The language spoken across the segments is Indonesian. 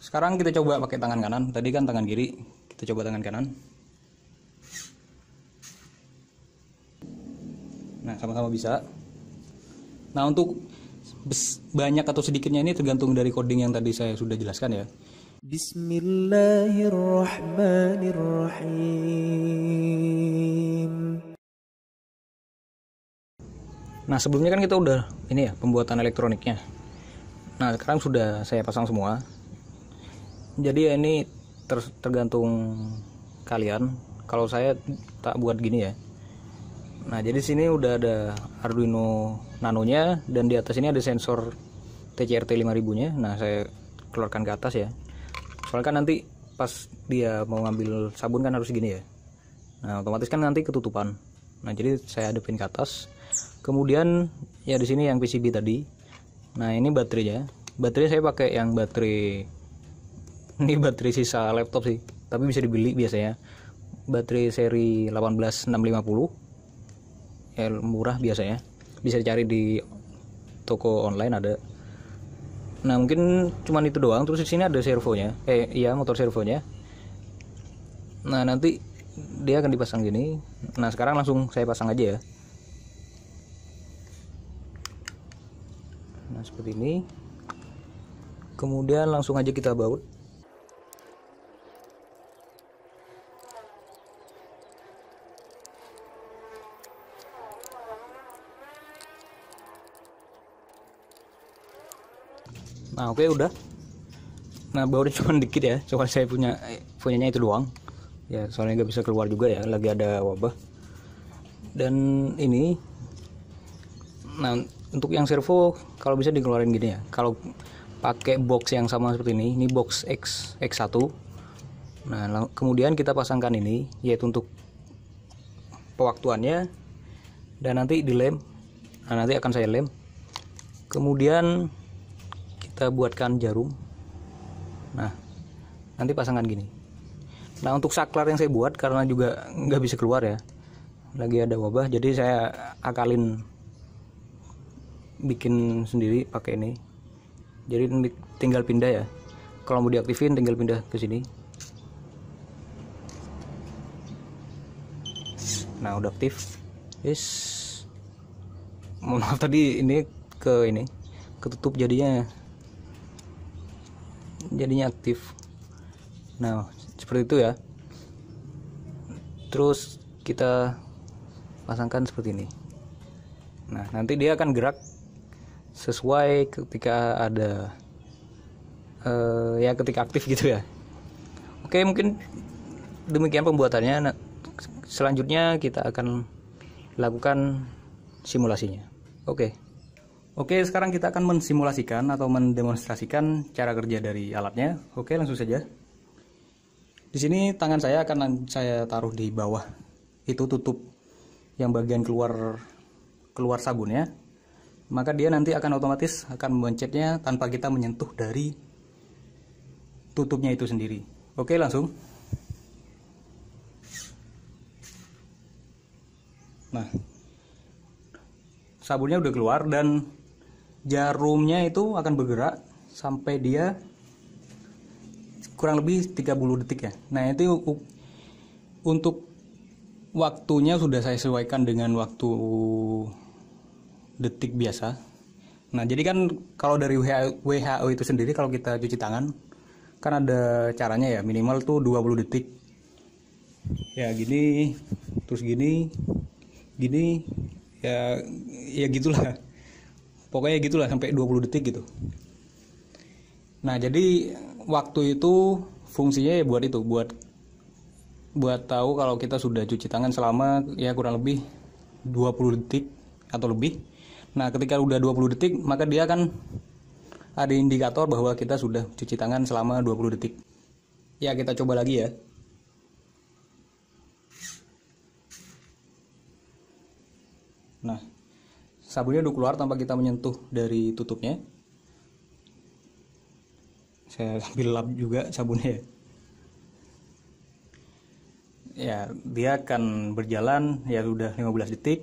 Sekarang kita coba pakai tangan kanan. Tadi kan tangan kiri, kita coba tangan kanan. Nah, sama-sama bisa. Nah, untuk banyak atau sedikitnya ini tergantung dari coding yang tadi saya sudah jelaskan ya. Bismillahirrahmanirrahim. Nah, sebelumnya kan kita udah ini ya pembuatan elektroniknya. Nah, sekarang sudah saya pasang semua jadi ya ini ter tergantung kalian kalau saya tak buat gini ya nah jadi sini udah ada Arduino nanonya dan di atas ini ada sensor TCRT 5000 nya nah saya keluarkan ke atas ya soalnya kan nanti pas dia mau ngambil sabun kan harus gini ya nah otomatis kan nanti ketutupan nah jadi saya adepin ke atas kemudian ya di sini yang PCB tadi nah ini baterainya baterai saya pakai yang baterai ini baterai sisa laptop sih tapi bisa dibeli biasanya baterai seri 18650 ya murah biasanya bisa dicari di toko online ada nah mungkin cuman itu doang terus di sini ada servonya eh iya motor servonya nah nanti dia akan dipasang gini nah sekarang langsung saya pasang aja ya nah seperti ini kemudian langsung aja kita baut nah oke okay, udah nah baru cuma dikit ya soal saya punya eh, punyanya itu doang ya soalnya nggak bisa keluar juga ya lagi ada wabah dan ini nah untuk yang servo kalau bisa dikeluarin gini ya kalau pakai box yang sama seperti ini ini box X X1 nah kemudian kita pasangkan ini yaitu untuk pewaktuannya dan nanti dilem nah nanti akan saya lem kemudian kita buatkan jarum nah nanti pasangkan gini nah untuk saklar yang saya buat karena juga nggak bisa keluar ya lagi ada wabah jadi saya akalin bikin sendiri pakai ini jadi tinggal pindah ya kalau mau diaktifin tinggal pindah ke sini nah udah aktif yes mohon maaf tadi ini ke ini ketutup jadinya jadinya aktif nah seperti itu ya terus kita pasangkan seperti ini nah nanti dia akan gerak sesuai ketika ada uh, ya ketika aktif gitu ya oke mungkin demikian pembuatannya nah, selanjutnya kita akan lakukan simulasinya oke Oke, sekarang kita akan mensimulasikan atau mendemonstrasikan cara kerja dari alatnya. Oke, langsung saja. Di sini tangan saya akan saya taruh di bawah itu tutup yang bagian keluar keluar sabunnya. Maka dia nanti akan otomatis akan mencetnya tanpa kita menyentuh dari tutupnya itu sendiri. Oke, langsung. Nah, sabunnya udah keluar dan jarumnya itu akan bergerak sampai dia kurang lebih 30 detik ya. Nah, itu untuk waktunya sudah saya sesuaikan dengan waktu detik biasa. Nah, jadi kan kalau dari WHO itu sendiri kalau kita cuci tangan kan ada caranya ya, minimal tuh 20 detik. Ya gini, terus gini, gini, ya ya gitulah pokoknya gitulah sampai 20 detik gitu nah jadi waktu itu fungsinya ya buat itu buat buat tahu kalau kita sudah cuci tangan selama ya kurang lebih 20 detik atau lebih nah ketika udah 20 detik maka dia akan ada indikator bahwa kita sudah cuci tangan selama 20 detik ya kita coba lagi ya Nah, sabunnya udah keluar tanpa kita menyentuh dari tutupnya saya sambil lap juga sabunnya ya ya dia akan berjalan ya sudah 15 detik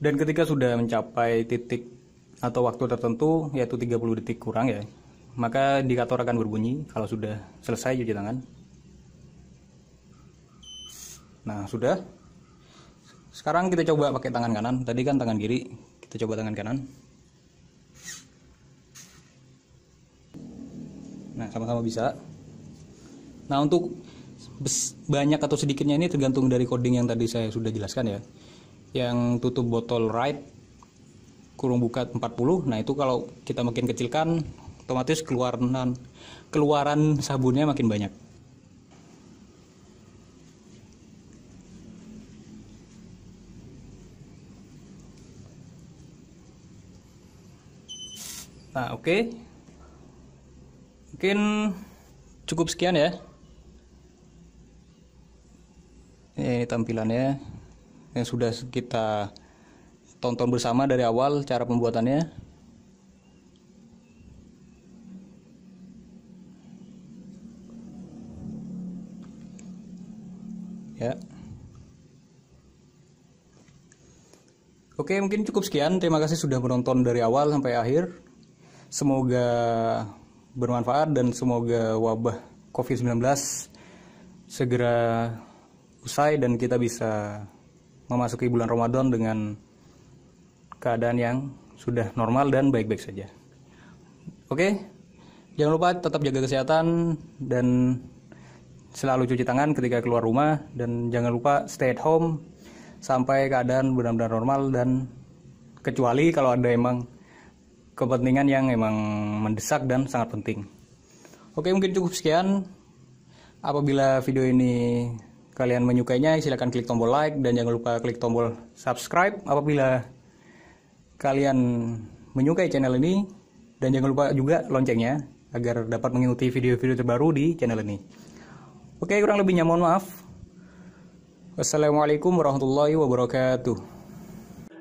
dan ketika sudah mencapai titik atau waktu tertentu yaitu 30 detik kurang ya maka indikator akan berbunyi kalau sudah selesai cuci tangan nah sudah sekarang kita coba pakai tangan kanan. Tadi kan tangan kiri, kita coba tangan kanan. Nah, sama-sama bisa. Nah, untuk banyak atau sedikitnya ini tergantung dari coding yang tadi saya sudah jelaskan ya. Yang tutup botol right kurung buka 40. Nah, itu kalau kita makin kecilkan otomatis keluaran keluaran sabunnya makin banyak. Nah, oke. Okay. Mungkin cukup sekian ya. Ini tampilannya yang sudah kita tonton bersama dari awal cara pembuatannya. Ya. Oke, mungkin cukup sekian. Terima kasih sudah menonton dari awal sampai akhir. Semoga bermanfaat dan semoga wabah COVID-19 segera usai dan kita bisa memasuki bulan Ramadan dengan keadaan yang sudah normal dan baik-baik saja. Oke, jangan lupa tetap jaga kesehatan dan selalu cuci tangan ketika keluar rumah dan jangan lupa stay at home sampai keadaan benar-benar normal dan kecuali kalau ada emang kepentingan yang memang mendesak dan sangat penting. Oke, mungkin cukup sekian. Apabila video ini kalian menyukainya, silahkan klik tombol like dan jangan lupa klik tombol subscribe apabila kalian menyukai channel ini dan jangan lupa juga loncengnya agar dapat mengikuti video-video terbaru di channel ini. Oke, kurang lebihnya mohon maaf. Wassalamualaikum warahmatullahi wabarakatuh.